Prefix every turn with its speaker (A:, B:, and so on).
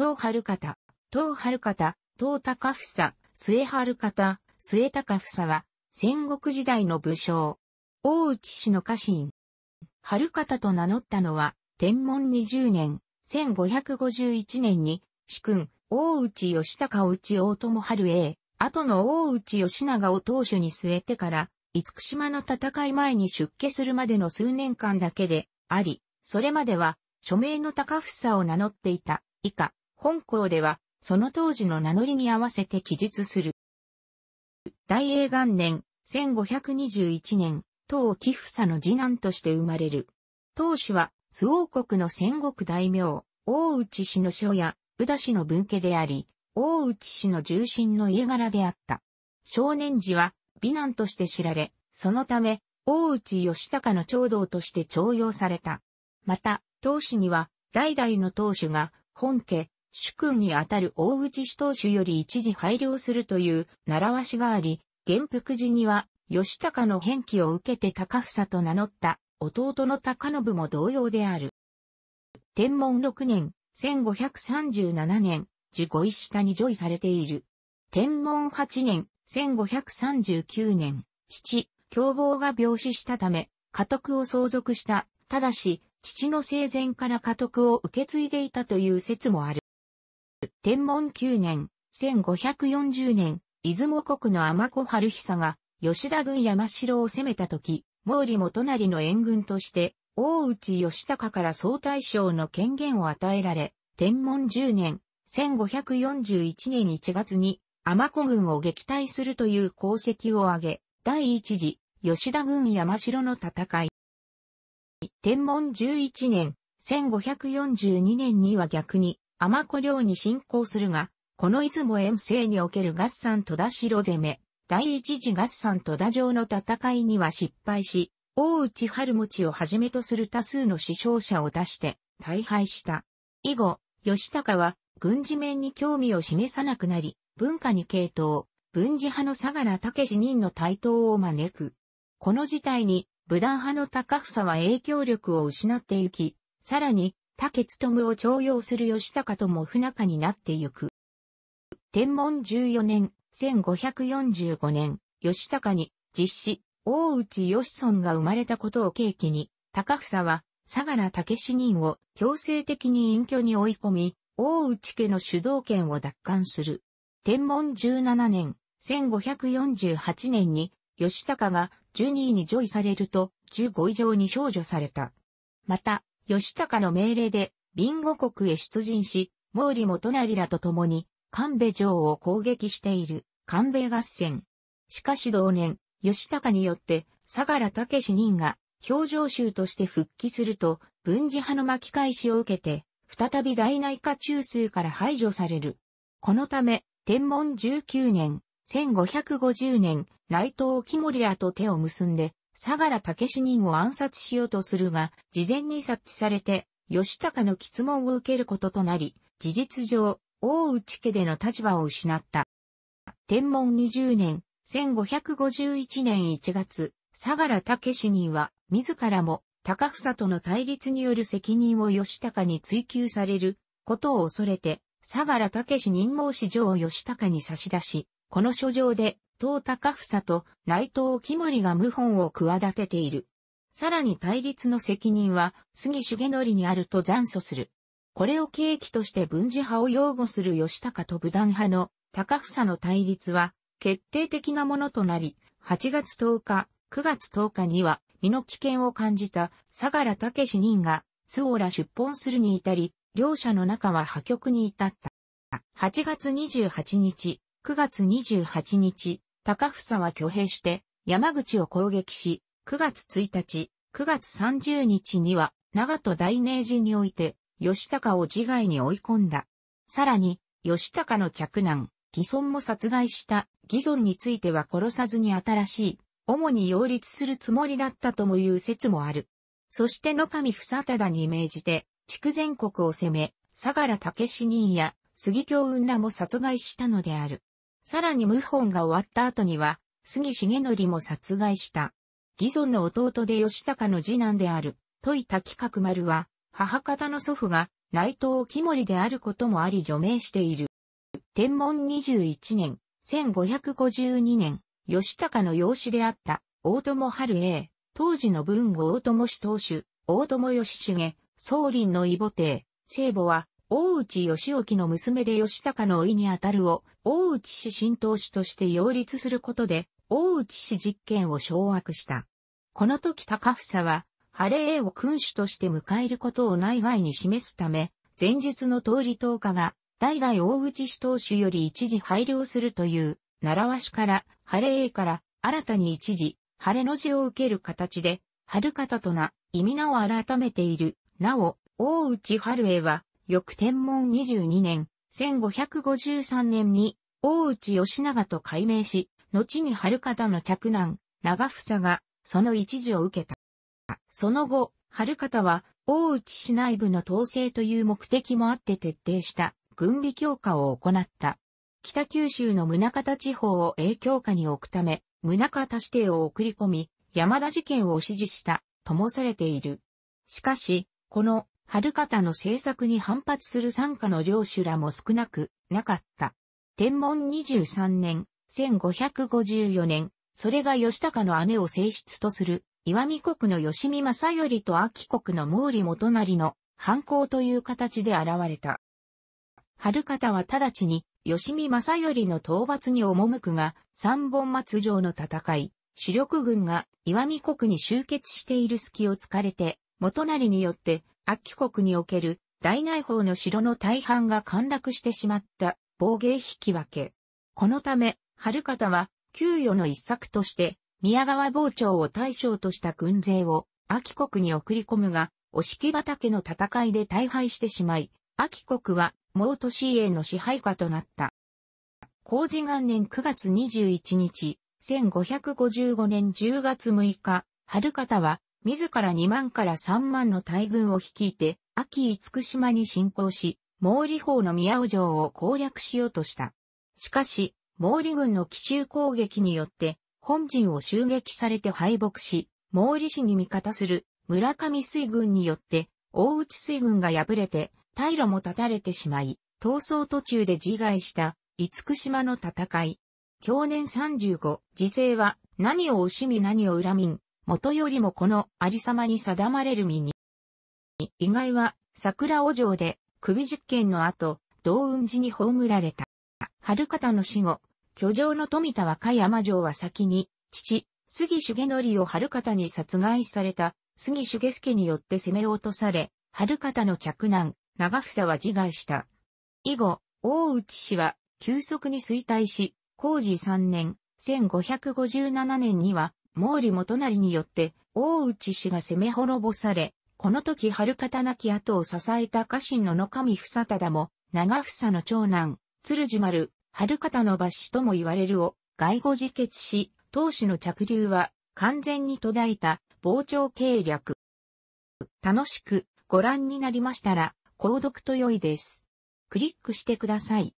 A: 東春方、東春方、東高房、末春方、末高房は、戦国時代の武将。大内氏の家臣。春方と名乗ったのは、天文20年、1551年に、主君、大内義高を内大友春英、後の大内義長を当主に据えてから、五福島の戦い前に出家するまでの数年間だけで、あり、それまでは、署名の高房を名乗っていた、以下、本校では、その当時の名乗りに合わせて記述する。大英元年、1521年、当貴佐の次男として生まれる。当主は、周王国の戦国大名、大内氏の書や、宇田氏の文家であり、大内氏の重臣の家柄であった。少年時は、美男として知られ、そのため、大内義高の長道として徴用された。また、当主には、代々の当主が、本家、主君にあたる大内氏当主より一時配領するという習わしがあり、元服寺には、義高の返記を受けて高房と名乗った弟の高信も同様である。天文6年、1537年、十五一下に除位されている。天文8年、1539年、父、凶暴が病死したため、家督を相続した。ただし、父の生前から家督を受け継いでいたという説もある。天文9年、1540年、出雲国の天子春久が、吉田軍山城を攻めた時、毛利元就の援軍として、大内義高から総大将の権限を与えられ、天文10年、1541年1月に、天子軍を撃退するという功績を挙げ、第一次、吉田軍山城の戦い。天文11年、1542年には逆に、天子領に侵攻するが、この出雲遠征における合算戸田城攻め、第一次合算戸田城の戦いには失敗し、大内春持をはじめとする多数の死傷者を出して大敗した。以後、義高は軍事面に興味を示さなくなり、文化に傾倒、文字派の相良武人の台頭を招く。この事態に、武断派の高房は影響力を失ってゆき、さらに、竹務を徴用する吉高とも不仲になってゆく。天文14年、1545年、吉高に実施、大内義村が生まれたことを契機に、高房は、相良武士人を強制的に隠居に追い込み、大内家の主導権を奪還する。天文17年、1548年に、吉高が12位に上位されると、15以上に少女された。また、吉高の命令で、ビゴ国へ出陣し、毛利元成らと共に、神戸城を攻撃している、神戸合戦。しかし同年、吉高によって、相良武士任が、表情衆として復帰すると、文字派の巻き返しを受けて、再び大内科中枢から排除される。このため、天文19年、1550年、内藤木森らと手を結んで、相良武士人を暗殺しようとするが、事前に察知されて、吉高の質問を受けることとなり、事実上、大内家での立場を失った。天文20年、1551年1月、相良武士人は、自らも、高房との対立による責任を吉高に追求されることを恐れて、相良武士任申し上を吉高に差し出し、この書状で藤高房と内藤木森が謀反を企てている。さらに対立の責任は杉重則にあると残訴する。これを契機として文字派を擁護する吉高と武断派の高房の対立は決定的なものとなり、8月10日、9月10日には身の危険を感じた相良武志任が津オら出奔するに至り、両者の中は破局に至った。8月28日、9月28日、高房は挙兵して、山口を攻撃し、9月1日、9月30日には、長戸大明寺において、吉高を自害に追い込んだ。さらに、吉高の着難、偽尊も殺害した偽尊については殺さずに新しい、主に擁立するつもりだったともいう説もある。そして野上房忠に命じて、筑前国を攻め、相良武志人や杉京雲らも殺害したのである。さらに謀反が終わった後には、杉重則も殺害した。義尊の弟で義高の次男である、戸井滝角丸は、母方の祖父が内藤木森であることもあり除名している。天文21年、1552年、義高の養子であった、大友春英、当時の文豪大友氏当主、大友義重、宗林の異母帝、聖母は、大内義興の娘で義高の意にあたるを、大内氏新党主として擁立することで、大内氏実権を掌握した。この時高房は、晴れ英を君主として迎えることを内外に示すため、前述の通り10日が、代々大内氏党主より一時配慮するという、習わしから、晴れ英から、新たに一時、晴れの字を受ける形で、春方とな、意味名を改めている。なお、大内春英は、翌天文22年、1553年に、大内義長と改名し、後に春方の嫡男、長房が、その一時を受けた。その後、春方は、大内市内部の統制という目的もあって徹底した軍備強化を行った。北九州の宗方地方を影響下に置くため、宗方指定を送り込み、山田事件を指示した、ともされている。しかし、この春方の政策に反発する参加の領主らも少なくなかった。天文23年、1554年、それが吉高の姉を正室とする、岩見国の吉見正頼と秋国の毛利元成の反抗という形で現れた。春方は直ちに、吉見正頼の討伐に赴くが、三本松城の戦い、主力軍が岩見国に集結している隙を突かれて、元成によって秋国における大内法の城の大半が陥落してしまった防芸引き分け。このため、春方は、給与の一策として、宮川傍聴を大将とした軍勢を、秋国に送り込むが、お敷畑の戦いで大敗してしまい、秋国は、毛都市への支配下となった。工事元年9月21日、1555年10月6日、春方は、自ら2万から3万の大軍を率いて、秋福島に侵攻し、毛利方の宮尾城を攻略しようとした。しかし、毛利軍の奇襲攻撃によって、本陣を襲撃されて敗北し、毛利氏に味方する村上水軍によって、大内水軍が敗れて、平路も断たれてしまい、逃走途中で自害した福島の戦い。去年35、時勢は何を惜しみ何を恨みん、元よりもこのありさまに定まれる身に。意外は桜尾城で首実験の後、道雲寺に葬られた。春方の死後、居城の富田和歌山城は先に、父、杉重則を春方に殺害された、杉重助によって攻め落とされ、春方の着難、長房は自害した。以後、大内氏は急速に衰退し、工事3年、1557年には毛利元就によって、大内氏が攻め滅ぼされ、この時春方亡き後を支えた家臣の野上房忠も、長房の長男、鶴寿丸、春方の罰子とも言われるを、外語自決し、当主の着流は、完全に途絶えた、膨張計略。楽しくご覧になりましたら、購読と良いです。クリックしてください。